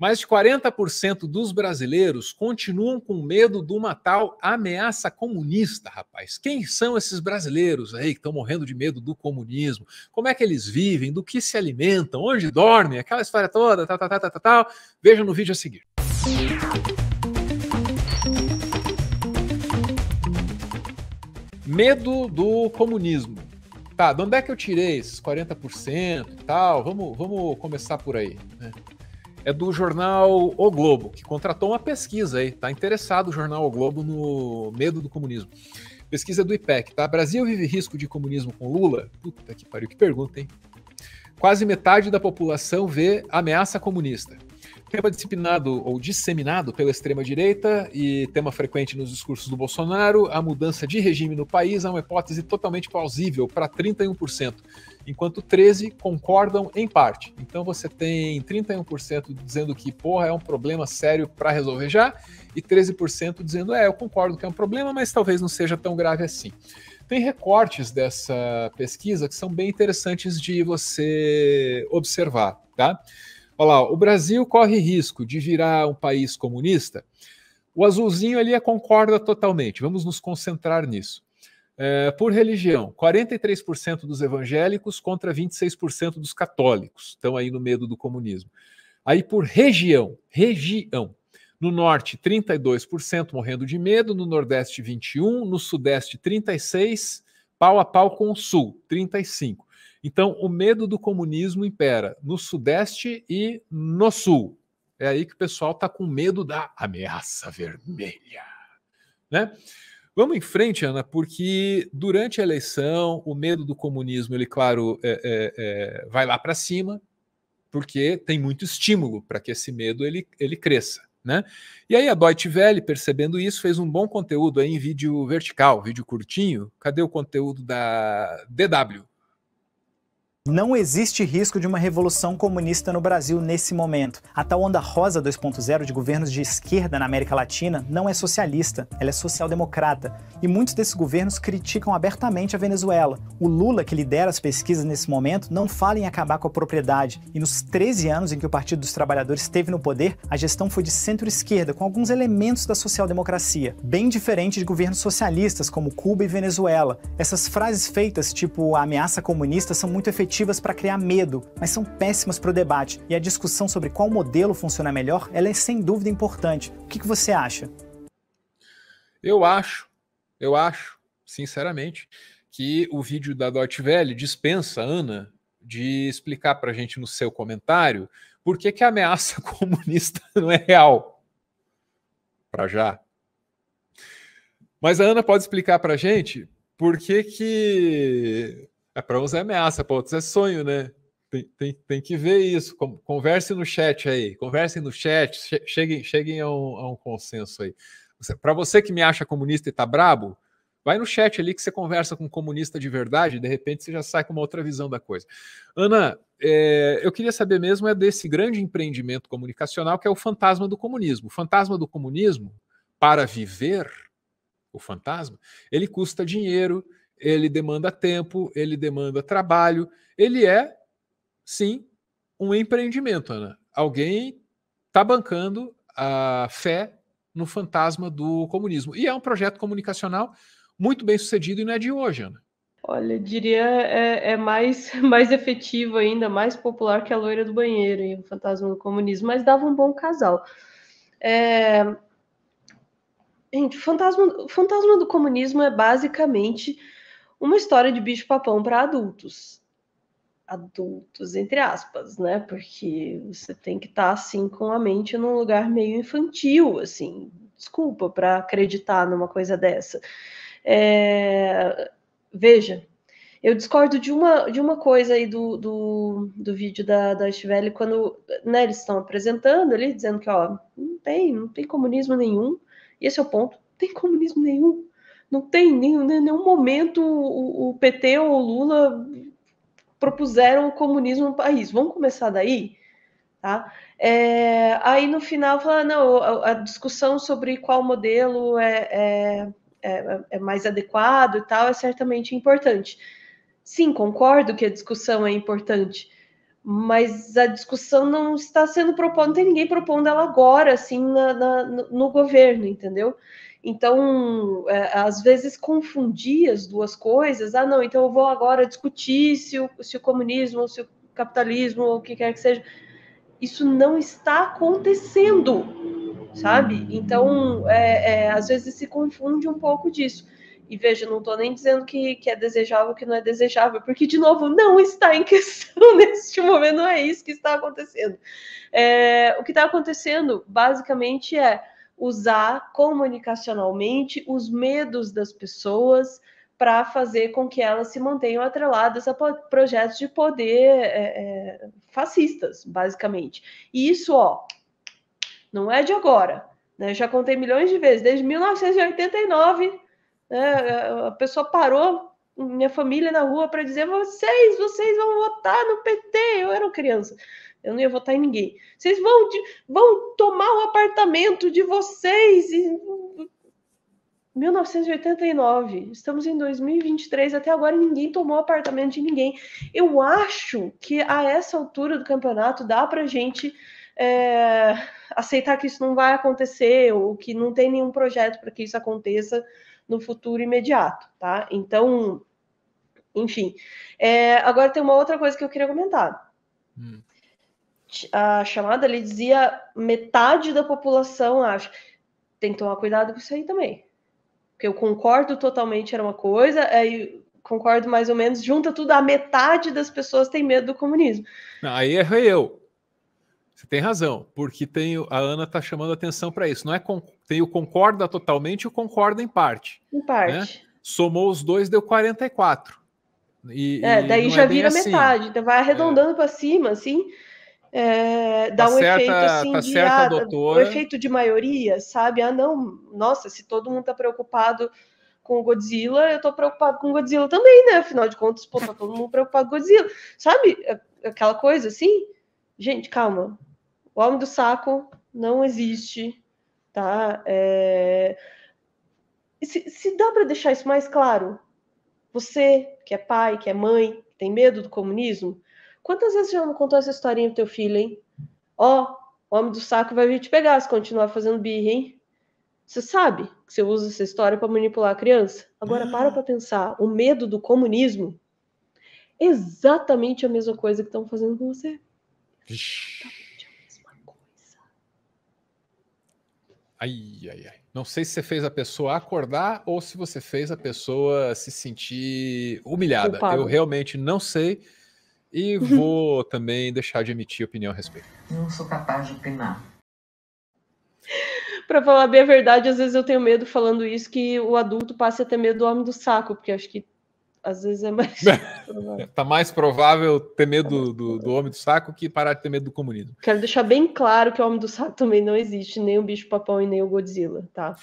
Mais de 40% dos brasileiros continuam com medo de uma tal ameaça comunista, rapaz. Quem são esses brasileiros aí que estão morrendo de medo do comunismo? Como é que eles vivem? Do que se alimentam? Onde dormem? Aquela história toda, tal, tal, tal, tal, tal. Veja no vídeo a seguir. Medo do comunismo. Tá, de onde é que eu tirei esses 40% e tal? Vamos, vamos começar por aí, né? é do jornal O Globo, que contratou uma pesquisa aí, tá interessado o jornal O Globo no medo do comunismo. Pesquisa do IPEC, tá? Brasil vive risco de comunismo com Lula? Puta que pariu, que pergunta, hein? Quase metade da população vê ameaça comunista. Tema disciplinado ou disseminado pela extrema-direita e tema frequente nos discursos do Bolsonaro, a mudança de regime no país é uma hipótese totalmente plausível para 31% enquanto 13 concordam em parte. Então você tem 31% dizendo que, porra, é um problema sério para resolver já, e 13% dizendo, é, eu concordo que é um problema, mas talvez não seja tão grave assim. Tem recortes dessa pesquisa que são bem interessantes de você observar, tá? Olha lá, o Brasil corre risco de virar um país comunista. O azulzinho ali concorda totalmente, vamos nos concentrar nisso. É, por religião, 43% dos evangélicos contra 26% dos católicos estão aí no medo do comunismo. Aí por região, região. No norte, 32% morrendo de medo, no nordeste, 21%, no sudeste, 36%, pau a pau com o sul, 35%. Então, o medo do comunismo impera no sudeste e no sul. É aí que o pessoal está com medo da ameaça vermelha. Né? Vamos em frente, Ana, porque durante a eleição o medo do comunismo, ele, claro, é, é, é, vai lá para cima, porque tem muito estímulo para que esse medo ele, ele cresça. Né? E aí a Deutsche Welle, percebendo isso, fez um bom conteúdo aí em vídeo vertical, vídeo curtinho. Cadê o conteúdo da DW? Não existe risco de uma revolução comunista no Brasil nesse momento. A tal onda rosa 2.0 de governos de esquerda na América Latina não é socialista, ela é social-democrata. E muitos desses governos criticam abertamente a Venezuela. O Lula, que lidera as pesquisas nesse momento, não fala em acabar com a propriedade. E nos 13 anos em que o Partido dos Trabalhadores esteve no poder, a gestão foi de centro-esquerda, com alguns elementos da social-democracia. Bem diferente de governos socialistas como Cuba e Venezuela. Essas frases feitas, tipo a ameaça comunista, são muito efetivas objetivas para criar medo, mas são péssimas para o debate, e a discussão sobre qual modelo funciona melhor ela é sem dúvida importante. O que, que você acha? Eu acho, eu acho, sinceramente, que o vídeo da Dot Velho dispensa, Ana, de explicar para a gente no seu comentário por que, que a ameaça comunista não é real. Para já. Mas a Ana pode explicar para a gente por que, que é, para uns é ameaça, para outros é sonho, né? Tem, tem, tem que ver isso. Converse no chat aí. Conversem no chat. Cheguem, cheguem a, um, a um consenso aí. Para você que me acha comunista e tá brabo, vai no chat ali que você conversa com um comunista de verdade. De repente você já sai com uma outra visão da coisa. Ana, é, eu queria saber mesmo é desse grande empreendimento comunicacional que é o fantasma do comunismo. O fantasma do comunismo, para viver, o fantasma, ele custa dinheiro, ele demanda tempo, ele demanda trabalho, ele é, sim, um empreendimento, Ana. Alguém está bancando a fé no fantasma do comunismo. E é um projeto comunicacional muito bem sucedido e não é de hoje, Ana. Olha, diria é, é, mais, mais efetivo ainda, mais popular que a loira do banheiro e o fantasma do comunismo, mas dava um bom casal. É... Gente, fantasma, fantasma do comunismo é basicamente uma história de bicho-papão para adultos. Adultos, entre aspas, né? Porque você tem que estar, tá, assim, com a mente num lugar meio infantil, assim. Desculpa para acreditar numa coisa dessa. É... Veja, eu discordo de uma, de uma coisa aí do, do, do vídeo da, da Schivelli, quando né, eles estão apresentando ali, dizendo que ó, não tem, não tem comunismo nenhum, e esse é o ponto, não tem comunismo nenhum não tem nenhum, nenhum momento o, o PT ou o Lula propuseram o comunismo no país. Vamos começar daí? Tá? É, aí no final fala, não, a, a, discussão sobre qual modelo é, é, é, é, mais adequado e tal é certamente importante. Sim, concordo que a discussão é importante, mas a discussão não está sendo proposta, não tem ninguém propondo ela agora, assim, na, na, no governo, entendeu? Então, é, às vezes confundir as duas coisas. Ah, não, então eu vou agora discutir se o, se o comunismo, ou se o capitalismo, ou o que quer que seja. Isso não está acontecendo, sabe? Então, é, é, às vezes se confunde um pouco disso. E veja, não estou nem dizendo que, que é desejável, que não é desejável, porque, de novo, não está em questão neste momento, não é isso que está acontecendo. É, o que está acontecendo, basicamente, é usar comunicacionalmente os medos das pessoas para fazer com que elas se mantenham atreladas a projetos de poder é, é, fascistas, basicamente. E isso, ó, não é de agora. Né? Eu já contei milhões de vezes, desde 1989, né, a pessoa parou minha família na rua para dizer: vocês, vocês vão votar no PT. Eu era criança, eu não ia votar em ninguém. Vocês vão, vão tomar o apartamento de vocês. E... 1989, estamos em 2023, até agora ninguém tomou apartamento de ninguém. Eu acho que a essa altura do campeonato dá para gente é, aceitar que isso não vai acontecer ou que não tem nenhum projeto para que isso aconteça no futuro imediato, tá? Então, enfim. É, agora tem uma outra coisa que eu queria comentar. Hum. A chamada ele dizia metade da população acha. Tem que tomar cuidado com isso aí também. Porque eu concordo totalmente, era uma coisa, aí é, concordo mais ou menos, junta tudo, a metade das pessoas tem medo do comunismo. Aí errei eu. Você tem razão, porque tem, a Ana está chamando atenção para isso. Não é con, tem o concorda totalmente e o concorda em parte. Em né? parte. Né? Somou os dois, deu 44. E, é, daí já é vira assim. metade, então vai é. arredondando é. para cima, assim. É, dá tá um certa, efeito tá assim tá de certa, ah, doutora. um efeito de maioria, sabe? Ah, não, nossa, se todo mundo está preocupado com o Godzilla, eu estou preocupado com o Godzilla também, né? Afinal de contas, pô, tá todo mundo preocupado com o Godzilla, sabe? É, aquela coisa assim, gente, calma, o homem do saco não existe, tá? É... Se, se dá para deixar isso mais claro, você que é pai, que é mãe, que tem medo do comunismo, quantas vezes já não contou essa historinha pro teu filho, hein? Ó, oh, o homem do saco vai vir te pegar se continuar fazendo birra, hein? Você sabe que você usa essa história para manipular a criança? Agora ah. para para pensar, o medo do comunismo exatamente a mesma coisa que estão fazendo com você. Ixi. Ai, ai, ai. Não sei se você fez a pessoa acordar ou se você fez a pessoa se sentir humilhada. Eu realmente não sei e vou também deixar de emitir opinião a respeito. Não sou capaz de opinar. Para falar bem a verdade, às vezes eu tenho medo falando isso que o adulto passe a ter medo do homem do saco, porque acho que às vezes é mais. tá mais provável ter medo tá do, do homem do saco que parar de ter medo do comunismo. Quero deixar bem claro que o homem do saco também não existe, nem o bicho papão e nem o Godzilla, tá?